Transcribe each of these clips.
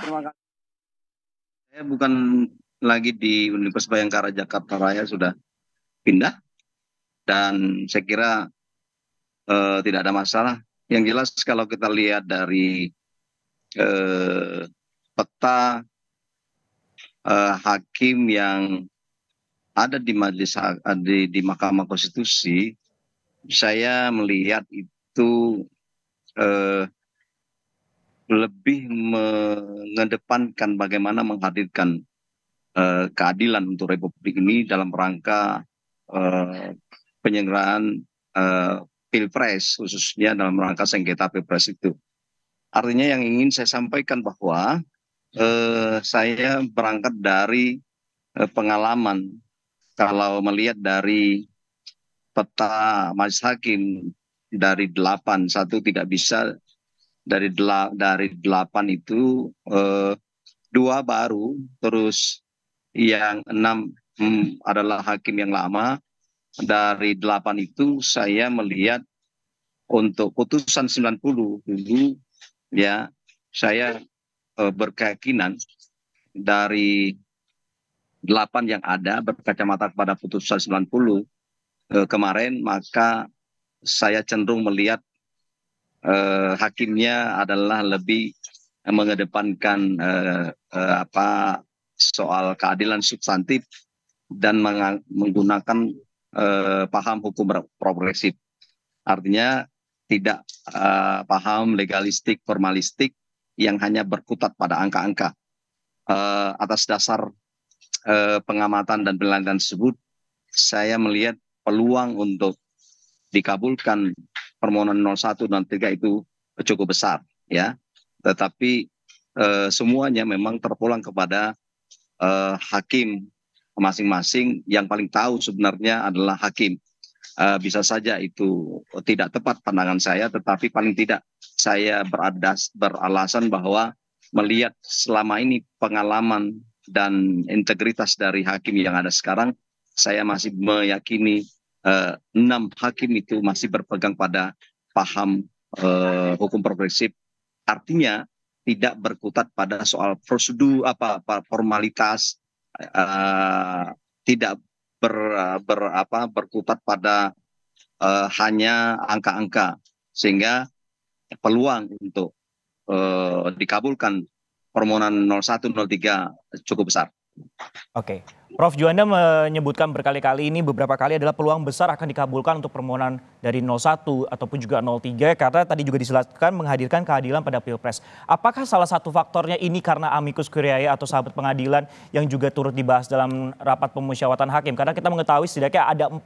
Terima kasih. Saya bukan lagi di Universitas Bayangkara Jakarta Raya sudah pindah dan saya kira eh, tidak ada masalah. Yang jelas kalau kita lihat dari eh, peta eh, hakim yang ada di majelis di, di Mahkamah Konstitusi, saya melihat itu eh, lebih mengedepankan bagaimana menghadirkan uh, keadilan untuk Republik ini dalam rangka uh, penyelenggaraan uh, pilpres khususnya dalam rangka sengketa pilpres itu. Artinya yang ingin saya sampaikan bahwa uh, saya berangkat dari uh, pengalaman kalau melihat dari peta Majelis Hakim dari delapan satu tidak bisa dari dari delapan itu eh, dua baru terus yang enam hmm, adalah hakim yang lama dari delapan itu saya melihat untuk putusan 90 dulu ya saya eh, berkeyakinan dari delapan yang ada berkacamata pada putusan 90 eh, kemarin maka saya cenderung melihat eh, hakimnya adalah lebih mengedepankan eh, eh, apa soal keadilan substantif dan menggunakan eh, paham hukum progresif. Artinya tidak eh, paham legalistik formalistik yang hanya berkutat pada angka-angka. Eh, atas dasar eh, pengamatan dan penelitian tersebut, saya melihat peluang untuk dikabulkan permohonan 01 dan 3 itu cukup besar ya. Tetapi eh, semuanya memang terpulang kepada eh, hakim masing-masing yang paling tahu sebenarnya adalah hakim. Eh, bisa saja itu tidak tepat pandangan saya tetapi paling tidak saya beradas beralasan bahwa melihat selama ini pengalaman dan integritas dari hakim yang ada sekarang saya masih meyakini Eh, enam hakim itu masih berpegang pada paham eh, hukum progresif artinya tidak berkutat pada soal prosedur apa formalitas eh, tidak ber, ber apa berkutat pada uh, hanya angka-angka sehingga peluang untuk uh, dikabulkan permohonan 0103 cukup besar. Oke. Prof. Juanda menyebutkan berkali-kali ini beberapa kali adalah peluang besar akan dikabulkan untuk permohonan dari 01 ataupun juga 03 karena tadi juga diselatkan menghadirkan keadilan pada Pilpres. Apakah salah satu faktornya ini karena amicus curiae atau sahabat pengadilan yang juga turut dibahas dalam rapat pemusyawaratan hakim? Karena kita mengetahui setidaknya ada 14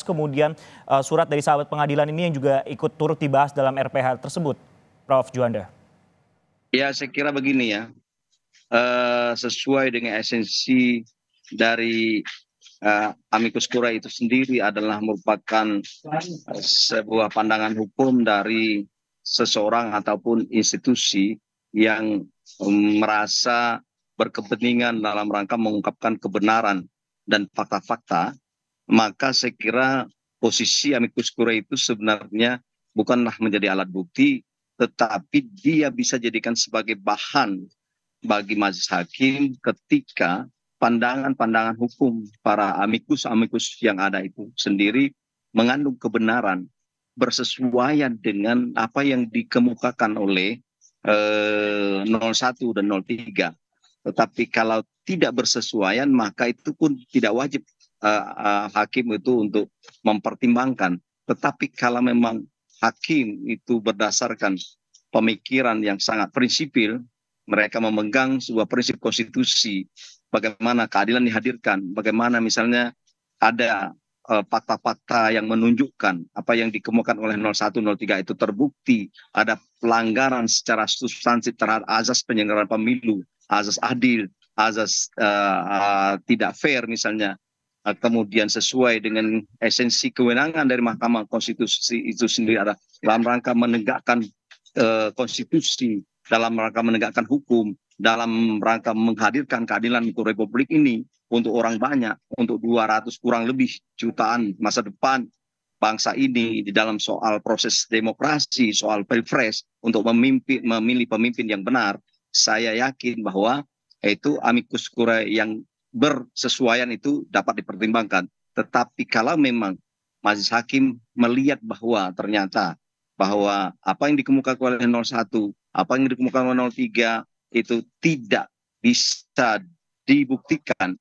kemudian uh, surat dari sahabat pengadilan ini yang juga ikut turut dibahas dalam RPH tersebut. Prof. Juanda. Ya, saya kira begini ya. Uh, sesuai dengan esensi dari uh, amicus curiae itu sendiri adalah merupakan sebuah pandangan hukum dari seseorang ataupun institusi yang mm, merasa berkepentingan dalam rangka mengungkapkan kebenaran dan fakta-fakta, maka saya kira posisi amicus curiae itu sebenarnya bukanlah menjadi alat bukti, tetapi dia bisa jadikan sebagai bahan bagi majelis hakim ketika pandangan-pandangan hukum para amikus-amikus yang ada itu sendiri mengandung kebenaran bersesuaian dengan apa yang dikemukakan oleh eh, 01 dan 03. Tetapi kalau tidak bersesuaian maka itu pun tidak wajib eh, eh, hakim itu untuk mempertimbangkan. Tetapi kalau memang hakim itu berdasarkan pemikiran yang sangat prinsipil, mereka memegang sebuah prinsip konstitusi bagaimana keadilan dihadirkan, bagaimana misalnya ada eh, fakta-fakta yang menunjukkan apa yang dikemukakan oleh 0103 itu terbukti ada pelanggaran secara substansi terhadap azas penyelenggaraan pemilu, azas adil, azas uh, uh, tidak fair misalnya, kemudian sesuai dengan esensi kewenangan dari Mahkamah Konstitusi itu sendiri adalah dalam rangka menegakkan uh, konstitusi, dalam rangka menegakkan hukum, dalam rangka menghadirkan keadilan untuk republik ini untuk orang banyak, untuk 200 kurang lebih jutaan masa depan bangsa ini di dalam soal proses demokrasi, soal pilpres untuk memimpin, memilih pemimpin yang benar, saya yakin bahwa itu amikus kura yang bersesuaian itu dapat dipertimbangkan. Tetapi kalau memang Majelis Hakim melihat bahwa ternyata bahwa apa yang dikemukakan oleh 01, apa yang dikemukakan oleh 03, itu tidak bisa dibuktikan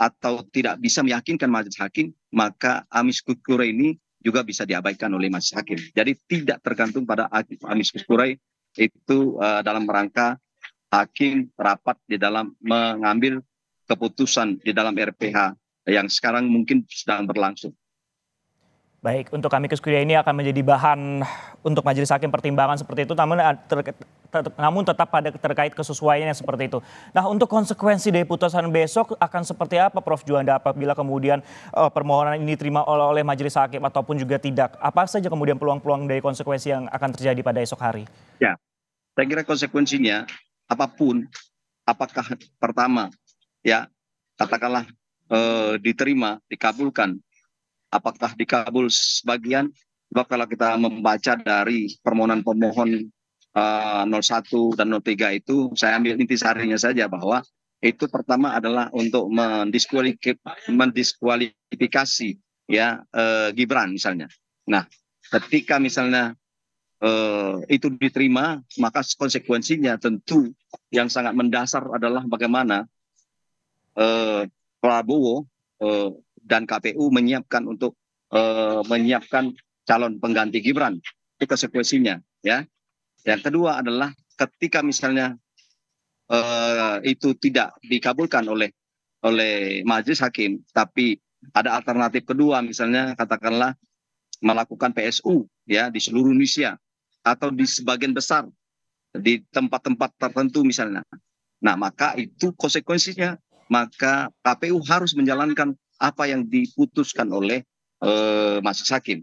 atau tidak bisa meyakinkan majelis hakim, maka amis kukure ini juga bisa diabaikan oleh majelis hakim. Jadi tidak tergantung pada amis kukure itu uh, dalam rangka hakim rapat di dalam mengambil keputusan di dalam RPH yang sekarang mungkin sedang berlangsung. Baik, untuk kami kuria ini akan menjadi bahan untuk majelis hakim pertimbangan seperti itu, namun, eh, ter, ter, namun tetap pada terkait kesesuaian seperti itu. Nah, untuk konsekuensi dari putusan besok akan seperti apa, Prof. Juanda, apabila kemudian uh, permohonan ini diterima oleh, oleh majelis hakim ataupun juga tidak? Apa saja kemudian peluang-peluang dari konsekuensi yang akan terjadi pada esok hari? Ya, saya kira konsekuensinya apapun, apakah pertama, ya katakanlah uh, diterima, dikabulkan apakah dikabul sebagian sebab kalau kita membaca dari permohonan pemohon uh, eh, 01 dan 03 itu saya ambil intisarinya saja bahwa itu pertama adalah untuk mendiskualifikasi ya eh, Gibran misalnya. Nah, ketika misalnya eh, itu diterima, maka konsekuensinya tentu yang sangat mendasar adalah bagaimana Prabowo dan KPU menyiapkan untuk uh, menyiapkan calon pengganti Gibran itu konsekuensinya ya yang kedua adalah ketika misalnya uh, itu tidak dikabulkan oleh oleh majelis hakim tapi ada alternatif kedua misalnya katakanlah melakukan PSU ya di seluruh Indonesia atau di sebagian besar di tempat-tempat tertentu misalnya. Nah, maka itu konsekuensinya maka KPU harus menjalankan apa yang diputuskan oleh eh, majelis hakim.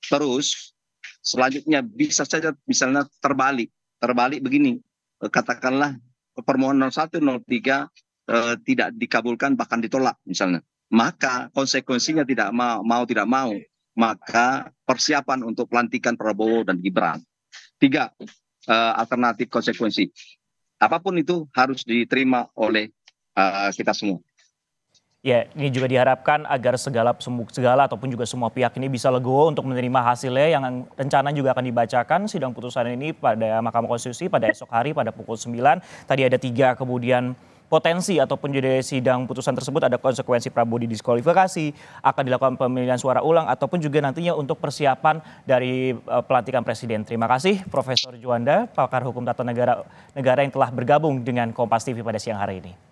Terus selanjutnya bisa saja misalnya terbalik, terbalik begini, eh, katakanlah permohonan 103 tiga eh, tidak dikabulkan bahkan ditolak misalnya. Maka konsekuensinya tidak mau, mau tidak mau, maka persiapan untuk pelantikan Prabowo dan Gibran. Tiga eh, alternatif konsekuensi. Apapun itu harus diterima oleh uh, kita semua. Ya, ini juga diharapkan agar segala segala ataupun juga semua pihak ini bisa legowo untuk menerima hasilnya yang rencana juga akan dibacakan sidang putusan ini pada Mahkamah Konstitusi pada esok hari pada pukul 9. Tadi ada tiga kemudian potensi ataupun jadi sidang putusan tersebut ada konsekuensi Prabowo didiskualifikasi, akan dilakukan pemilihan suara ulang ataupun juga nantinya untuk persiapan dari eh, pelantikan presiden. Terima kasih Profesor Juanda, pakar hukum tata negara negara yang telah bergabung dengan Kompas TV pada siang hari ini.